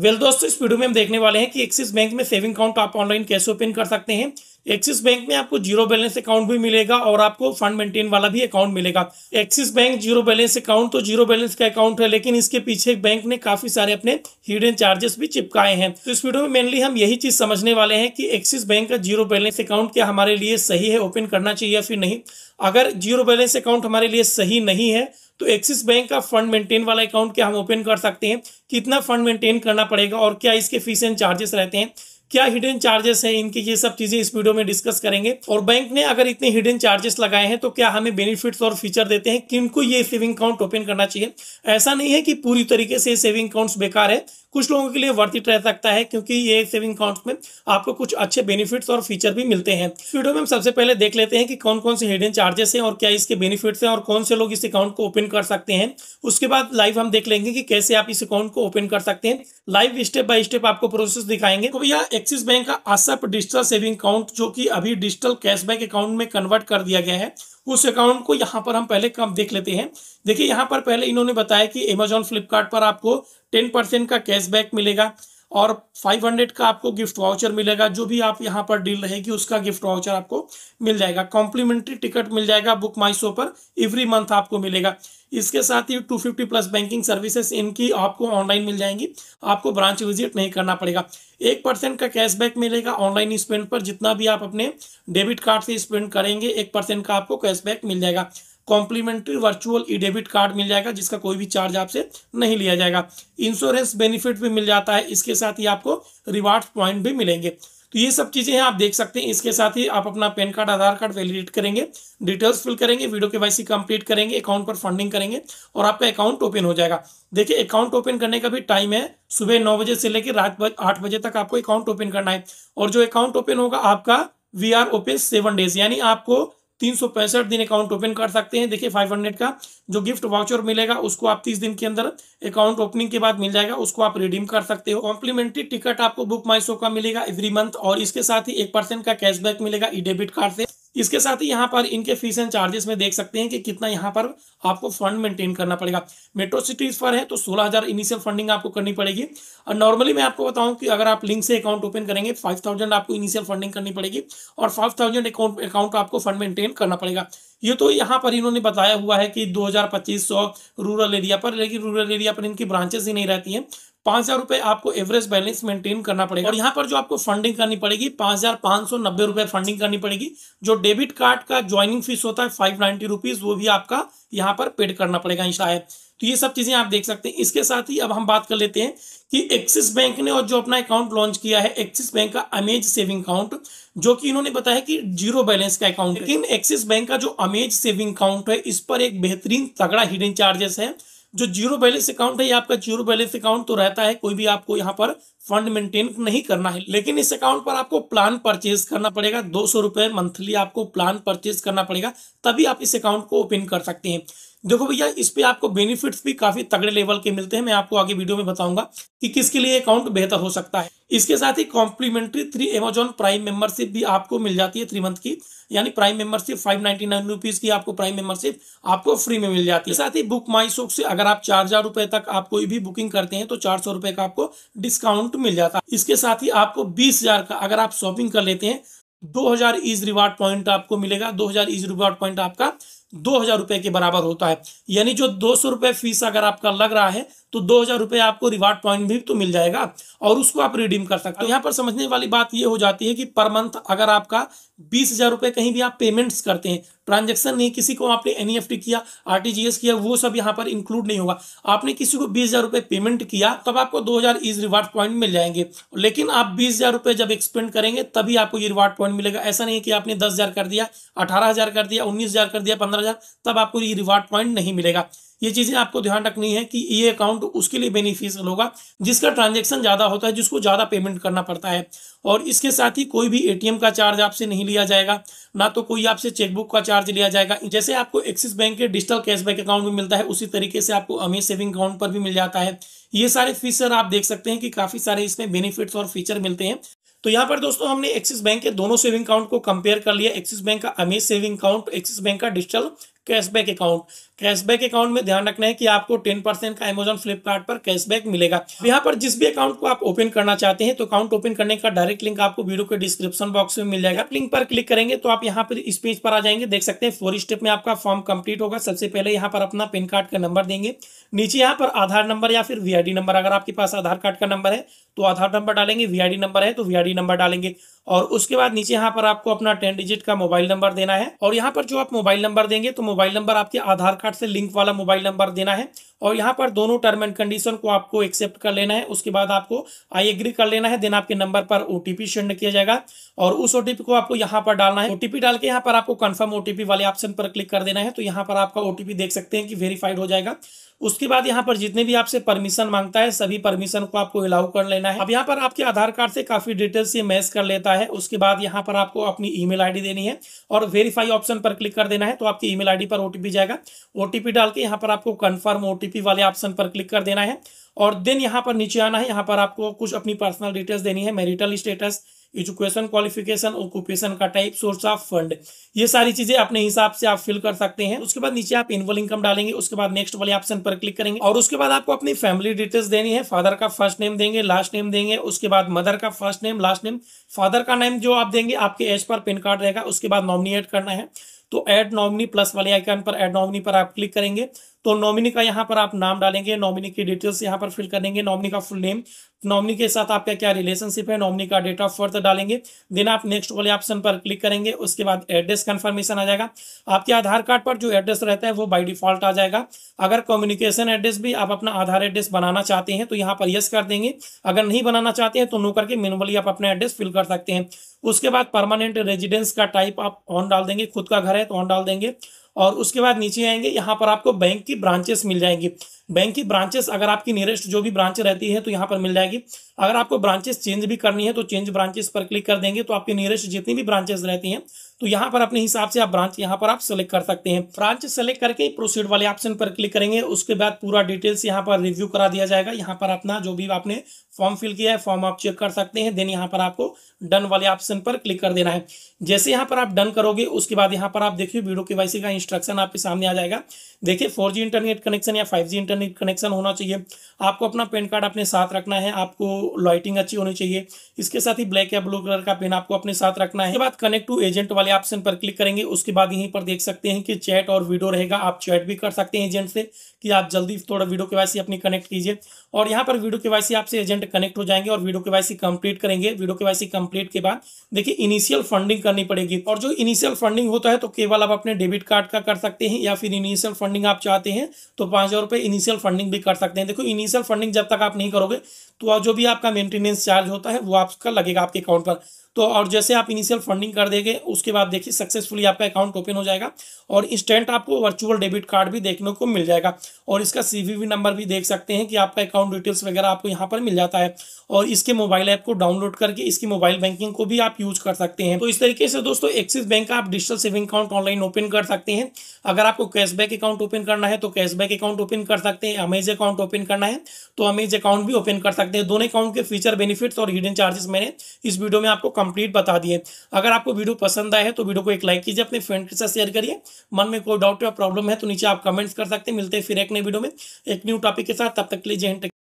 well दोस्तों इस video में हम देखने वाले हैं कि एक्सिस बैंक में सेविंग अकाउंट आप ऑनलाइन कैसे ओपन कर सकते हैं एक्सिस बैंक में आपको जीरो बैलेंस अकाउंट भी मिलेगा और आपको फंड मेंटेन वाला भी अकाउंट मिलेगा Axis bank zero balance account तो जीरो बैलेंस का अकाउंट है लेकिन इसके पीछे बैंक ने काफी सारे अपने हिडन चार्जेस भी चिपकाए हैं तो इस वीडियो में मेनली हम यही चीज समझने वाले हैं कि एक्सिस बैंक का जीरो बैलेंस अकाउंट क्या हमारे लिए सही है ओपन करना चाहिए या फिर नहीं अगर जीरो बैलेंस अकाउंट हमारे लिए सही नहीं है तो एक्सिस बैंक का फंड मेंटेन वाला अकाउंट क्या हम ओपन कर सकते हैं कितना फंड मेंटेन करना पड़ेगा और क्या इसके फीस एंड चार्जेस रहते हैं क्या हिडन चार्जेस हैं इनकी ये सब चीज़ें इस वीडियो में डिस्कस करेंगे और बैंक ने अगर इतने हिडन चार्जेस लगाए हैं तो क्या हमें बेनिफिट्स और फीचर देते हैं किनको ये सेविंग अकाउंट ओपन करना चाहिए ऐसा नहीं है कि पूरी तरीके से सेविंग अकाउंट्स बेकार है कुछ लोगों के लिए वर्थित रह सकता है क्योंकि ये सेविंग अकाउंट में आपको कुछ अच्छे बेनिफिट्स और फीचर भी मिलते हैं वीडियो में हम सबसे पहले देख लेते हैं कि कौन कौन से हिडन चार्जेस हैं और क्या इसके बेनिफिट्स हैं और कौन से लोग इस अकाउंट को ओपन कर सकते हैं उसके बाद लाइव हम देख लेंगे कि कैसे आप इस अकाउंट को ओपन कर सकते हैं लाइव स्टेप बाय स्टेप आपको प्रोसेस दिखाएंगे तो भैया एक्सिस बैंक का आसप डिजिटल सेविंग अकाउंट जो कि अभी डिजिटल कैशबैक अकाउंट में कन्वर्ट कर दिया गया है उस अकाउंट को यहाँ पर हम पहले कम देख लेते हैं देखिए यहाँ पर पहले इन्होंने बताया कि अमेजोन फ्लिपकार्ट पर आपको टेन परसेंट का कैशबैक मिलेगा और 500 का आपको गिफ्ट वाउचर मिलेगा जो भी आप यहाँ पर डील रहेगी उसका गिफ्ट वाउचर आपको मिल जाएगा कॉम्प्लीमेंट्री टिकट मिल जाएगा बुक माई शो पर एवरी मंथ आपको मिलेगा इसके साथ ही 250 प्लस बैंकिंग सर्विसेज इनकी आपको ऑनलाइन मिल जाएंगी आपको ब्रांच विजिट नहीं करना पड़ेगा एक परसेंट का कैशबैक मिलेगा ऑनलाइन स्पेंड पर जितना भी आप अपने डेबिट कार्ड से स्पेंड करेंगे एक परसेंट का आपको कैशबैक मिल जाएगा complimentary virtual e debit card मिल जाएगा जिसका कोई भी चार्ज आपसे नहीं लिया जाएगा इंश्योरेंस बेनिफिट भी मिल जाता है इसके साथ ही आपको रिवार्ड पॉइंट भी मिलेंगे तो ये सब चीज़ें हैं आप देख सकते हैं इसके साथ ही आप अपना PAN card Aadhaar card validate करेंगे डिटेल्स फिल करेंगे वीडियो के वाई कंप्लीट करेंगे अकाउंट पर फंडिंग करेंगे और आपका अकाउंट ओपन हो जाएगा देखिए अकाउंट ओपन करने का भी टाइम है सुबह नौ बजे से लेकर रात आठ बजे तक आपको अकाउंट ओपन करना है और जो अकाउंट ओपन होगा आपका we are open seven days यानी आपको तीन सौ पैंसठ दिन अकाउंट ओपन कर सकते हैं देखिए फाइव हंड्रेड का जो गिफ्ट वाउचर मिलेगा उसको आप तीस दिन के अंदर अकाउंट ओपनिंग के बाद मिल जाएगा उसको आप रिडीम कर सकते हो कॉम्प्लीमेंट्री टिकट आपको बुक माई शो का मिलेगा एवरी मंथ और इसके साथ ही एक परसेंट का कैशबैक मिलेगा ई डेबिट कार्ड से इसके साथ ही यहाँ पर इनके फीस एंड चार्जेस में देख सकते हैं कि कितना यहाँ पर आपको फंड मेंटेन करना पड़ेगा मेट्रो सिटीज पर है तो 16000 इनिशियल फंडिंग आपको करनी पड़ेगी और नॉर्मली मैं आपको बताऊं कि अगर आप लिंक से अकाउंट ओपन करेंगे 5000 आपको इनिशियल फंडिंग करनी पड़ेगी और 5000 अकाउंट अकाउंट आपको फंड मेंटेन करना पड़ेगा ये तो यहाँ पर इन्होंने बताया हुआ है कि दो हजार पच्चीस सौ रूरल एरिया पर लेकिन रूरल एरिया पर इनकी ब्रांचेस ही नहीं रहती हैं पांच हजार रुपए आपको एवरेज बैलेंस मेंटेन करना पड़ेगा और यहाँ पर जो आपको फंडिंग करनी पड़ेगी पांच हजार पांच सौ नब्बे रुपए फंडिंग करनी पड़ेगी जो डेबिट कार्ड का ज्वाइनिंग फीस होता है फाइव नाइन्टी रुपीज वो भी आपका यहाँ पर पेड करना पड़ेगा इंस्टा तो ये सब चीज़ें आप देख सकते हैं इसके साथ ही अब हम बात कर लेते हैं कि एक्सिस बैंक ने और जो अपना अकाउंट लॉन्च किया है एक्सिस बैंक का अमेज सेविंग अकाउंट जो कि इन्होंने बताया कि जीरो बैलेंस का अकाउंट लेकिन एक्सिस बैंक का जो अमेज सेविंग अकाउंट है इस पर एक बेहतरीन तगड़ा हिडन चार्जेस है जो जीरो बैलेंस अकाउंट है ये आपका जीरो बैलेंस अकाउंट तो रहता है कोई भी आपको यहाँ पर फंड मेंटेन नहीं करना है लेकिन इस अकाउंट पर आपको प्लान परचेज करना पड़ेगा दो सौ रुपए मंथली आपको प्लान परचेज करना पड़ेगा तभी आप इस अकाउंट को ओपन कर सकते हैं देखो भैया इस पे आपको बेनिफिट्स भी काफी तगड़े लेवल के मिलते हैं मैं आपको आगे वीडियो में बताऊंगा कि किसके लिए अकाउंट बेहतर हो सकता है इसके साथ ही complimentary three Amazon Prime membership भी आपको मिल जाती है थ्री मंथ की यानी prime membership five ninety nine rupees की आपको प्राइम मेंबरशिप आपको फ्री में मिल जाती है साथ ही बुक माई शोक से अगर आप चार हजार रुपए तक आप कोई भी बुकिंग करते हैं तो चार सौ रुपए का आपको डिस्काउंट तो मिल जाता है इसके साथ ही आपको बीस हजार का अगर आप शॉपिंग कर लेते हैं दो हजार इज रिवार्ड पॉइंट आपको मिलेगा दो हजार इज रिवार्ड पॉइंट आपका दो हजार रुपए के बराबर होता है यानी जो दो सौ रुपए फीस अगर आपका लग रहा है तो दो हजार रुपए आपको रिवार्ड पॉइंट भी तो मिल जाएगा और उसको आप रिडीम कर सकते हो तो यहाँ पर समझने वाली बात यह हो जाती है कि पर मंथ अगर आपका बीस हजार रुपए कहीं भी आप पेमेंट्स करते हैं ट्रांजेक्शन नहीं किसी को आपने एन e किया आर किया वो सब यहाँ पर इंक्लूड नहीं होगा आपने किसी को बीस हज़ार पेमेंट किया तब आपको दो हज़ार इज रिवार्ड पॉइंट मिल जाएंगे लेकिन आप बीस हज़ार रुपये जब एक्सपेंड करेंगे तभी आपको ये रिवार्ड पॉइंट मिलेगा ऐसा नहीं कि आपने दस हज़ार कर दिया अठारह हज़ार कर दिया उन्नीस हज़ार कर दिया पंद्रह हज़ार तब आपको ये रिवार्ड पॉइंट नहीं मिलेगा ये चीज़ें आपको ध्यान रखनी है कि ये अकाउंट उसके लिए बेनिफिशियल होगा जिसका ट्रांजेक्शन ज़्यादा होता है जिसको ज़्यादा पेमेंट करना पड़ता है और इसके साथ ही कोई भी एटीएम का चार्ज आपसे नहीं लिया जाएगा ना तो कोई आपसे चेकबुक का चार्ज लिया जाएगा जैसे आपको एक्सिस बैंक के डिजिटल कैशबैक अकाउंट में मिलता है उसी तरीके से आपको अमीर सेविंग अकाउंट पर भी मिल जाता है ये सारे फीचर आप देख सकते हैं कि काफ़ी सारे इसमें बेनिफिट्स और फीचर मिलते हैं तो यहाँ पर दोस्तों हमने एक्सिस बैंक के दोनों सेविंग अकाउंट को कंपेयर कर लिया एक्सिस बैंक का Amaze saving account Axis bank का digital cashback account cashback account में ध्यान रखना है कि आपको टेन परसेंट का अमेजोन फ्लिपकार्ट पर कैशबैक मिलेगा यहाँ पर जिस भी अकाउंट को आप ओपन करना चाहते हैं तो अकाउंट ओपन करने का डायरेक्ट लिंक आपको वीडियो के डिस्क्रिप्शन बॉक्स में मिल जाएगा लिंक पर क्लिक करेंगे तो आप यहाँ पर इस पेज पर आ जाएंगे देख सकते हैं फोर स्टेप में आपका फॉर्म कम्प्लीट होगा सबसे पहले यहाँ पर अपना पेन कार्ड का नंबर देंगे नीचे यहाँ पर आधार नंबर या फिर वीआईडी नंबर अगर आपके पास आधार कार्ड का नंबर है तो आधार नंबर डालेंगे वीआईडी नंबर है तो वीआईडी नंबर डालेंगे और उसके बाद नीचे यहाँ पर आपको अपना टेन डिजिट का मोबाइल नंबर देना है और यहाँ पर जो आप मोबाइल नंबर देंगे तो मोबाइल नंबर आपके आधार कार्ड कार्ड से लिंक वाला मोबाइल नंबर देना है और यहाँ पर दोनों टर्म एंड कंडीशन को आपको एक्सेप्ट कर लेना है उसके बाद आपको आई एग्री कर लेना है देन आपके नंबर पर ओटीपी सेंड किया जाएगा और उस ओटीपी को आपको यहाँ पर डालना है ओटीपी डाल के यहाँ पर आपको कंफर्म ओटीपी वाले ऑप्शन पर क्लिक कर देना है तो यहाँ पर आपका ओटीपी देख सकते हैं कि वेरीफाइड हो जाएगा उसके बाद यहाँ पर जितने भी आपसे परमिशन मांगता है सभी परमिशन को आपको अलाउ कर लेना है अब यहाँ पर आपके आधार कार्ड से काफी डिटेल्स ये मैच कर लेता है उसके बाद यहाँ पर आपको अपनी ईमेल आईडी देनी है और वेरीफाई ऑप्शन पर क्लिक कर देना है तो आपकी ईमेल आईडी पर ओटीपी जाएगा ओटीपी डाल के यहाँ पर आपको कन्फर्म ओटीपी ओटीपी वाले ऑप्शन पर क्लिक कर देना है और देन यहाँ पर नीचे आना है यहाँ पर आपको कुछ अपनी पर्सनल डिटेल्स देनी है marital status education qualification occupation का टाइप सोर्स ऑफ फंड ये सारी चीजें अपने हिसाब से आप फिल कर सकते हैं उसके बाद नीचे आप इनवल इनकम डालेंगे उसके बाद नेक्स्ट वाले ऑप्शन पर क्लिक करेंगे और उसके बाद आपको अपनी फैमिली डिटेल्स देनी है फादर का फर्स्ट नेम देंगे लास्ट नेम देंगे उसके बाद मदर का first name last name father का नेम जो आप देंगे आपके एज पर पिन कार्ड रहेगा उसके बाद नॉमिनेट करना है तो एड नॉमिनी प्लस वाले आइकन पर एड नॉमिनी पर आप क्लिक करेंगे तो नॉमिनी का यहाँ पर आप नाम डालेंगे नॉमिनी की डिटेल्स यहाँ पर फिल करेंगे नॉमिनी का फुल नेम नॉमिनी के साथ आपका क्या रिलेशनशिप है नॉमिनी का डेट ऑफ बर्थ डालेंगे देन आप नेक्स्ट वाले ऑप्शन पर क्लिक करेंगे उसके बाद एड्रेस कंफर्मेशन आ जाएगा आपके आधार कार्ड पर जो एड्रेस रहता है वो बाई डिफॉल्ट आ जाएगा अगर कम्युनिकेशन एड्रेस भी आप अपना आधार एड्रेस बनाना चाहते हैं तो यहाँ पर यस कर देंगे अगर नहीं बनाना चाहते हैं तो नो करके मिनवली आप अपना एड्रेस फिल कर सकते हैं उसके बाद परमानेंट रेजिडेंस का टाइप आप ऑन डाल देंगे खुद का घर है तो ऑन डाल देंगे और उसके बाद नीचे आएंगे यहाँ पर आपको बैंक की ब्रांचेस मिल जाएंगी बैंक की ब्रांचेस अगर आपकी नियरेस्ट जो भी ब्रांच रहती है तो यहाँ पर मिल जाएगी अगर आपको ब्रांचेस चेंज भी करनी है तो चेंज ब्रांचेस पर क्लिक कर देंगे तो आपकी नियरेस्ट जितनी भी ब्रांचेस रहती हैं तो यहाँ पर अपने हिसाब से आप ब्रांच यहाँ पर आप सेलेक्ट कर सकते हैं ब्रांच सेलेक्ट करके प्रोसीड वाले ऑप्शन पर क्लिक करेंगे उसके बाद पूरा डिटेल्स यहाँ पर रिव्यू करा दिया जाएगा यहाँ पर अपना जो भी आपने फॉर्म फिल किया है फॉर्म आप चेक कर सकते हैं देन यहाँ पर आपको डन वाले ऑप्शन पर क्लिक कर देना है जैसे यहाँ पर आप डन करोगे उसके बाद यहाँ पर आप देखिए वीडियो के का इंस्ट्रक्शन आपके सामने आ जाएगा देखिए फोर इंटरनेट कनेक्शन या फाइव इंटरनेट इंटरनेट कनेक्शन होना चाहिए आपको अपना पेन कार्ड अपने साथ रखना है आपको लाइटिंग अच्छी होनी चाहिए इसके साथ ही ब्लैक या ब्लू कलर का पेन आपको अपने साथ रखना है बाद कनेक्ट टू एजेंट वाले ऑप्शन पर क्लिक करेंगे उसके बाद यहीं पर देख सकते हैं कि चैट और वीडियो रहेगा आप चैट भी कर सकते हैं एजेंट से कि आप जल्दी थोड़ा वीडियो के वाइसी अपनी कनेक्ट कीजिए और यहाँ पर वीडियो के वाइसी आपसे एजेंट कनेक्ट हो जाएंगे और वीडियो के वाइसी कंप्लीट करेंगे वीडियो के वाइसी कंप्लीट के बाद देखिए इनिशियल फंडिंग करनी पड़ेगी और जो इनिशियल फंडिंग होता है तो केवल आप अपने डेबिट कार्ड का कर सकते हैं या फिर इनिशियल फंडिंग आप चाहते हैं तो पांच हज़ार इनिशियल फंडिंग भी कर सकते हैं देखो इनिशियल फंडिंग जब तक आप नहीं करोगे तो जो भी आपका मेंटेनेंस चार्ज होता है वो आपका लगेगा आपके अकाउंट पर तो और जैसे आप इनिशियल फंडिंग कर देंगे उसके बाद देखिए सक्सेसफुली आपका अकाउंट ओपन हो जाएगा और इंस्टेंट आपको वर्चुअल डेबिट कार्ड भी देखने को मिल जाएगा और इसका सीवीवी नंबर भी देख सकते हैं कि आपका अकाउंट डिटेल्स वगैरह आपको यहाँ पर मिल जाता है और इसके मोबाइल ऐप को डाउनलोड करके इसकी मोबाइल बैंकिंग को भी आप यूज कर सकते हैं तो इस तरीके से दोस्तों एक्सिस बैंक का आप digital saving account online open कर सकते हैं अगर आपको कैशबैक अकाउंट ओपन करना है तो कैशबैक अकाउंट ओपन कर सकते हैं अमेज अकाउंट ओपन करना है तो अमेज अकाउंट भी ओपन कर सकते हैं दोनों अकाउंट के फीचर बेनिफिट्स और हिडन चार्जेस मैंने इस वीडियो में आपको कम कंप्लीट बता दिए अगर आपको वीडियो पसंद आए तो वीडियो को एक लाइक कीजिए अपने फ्रेंड के साथ शेयर करिए मन में कोई डाउट या प्रॉब्लम है तो नीचे आप कमेंट्स कर सकते हैं मिलते हैं फिर एक नए वीडियो में एक न्यू टॉपिक के साथ तब तक लीजिए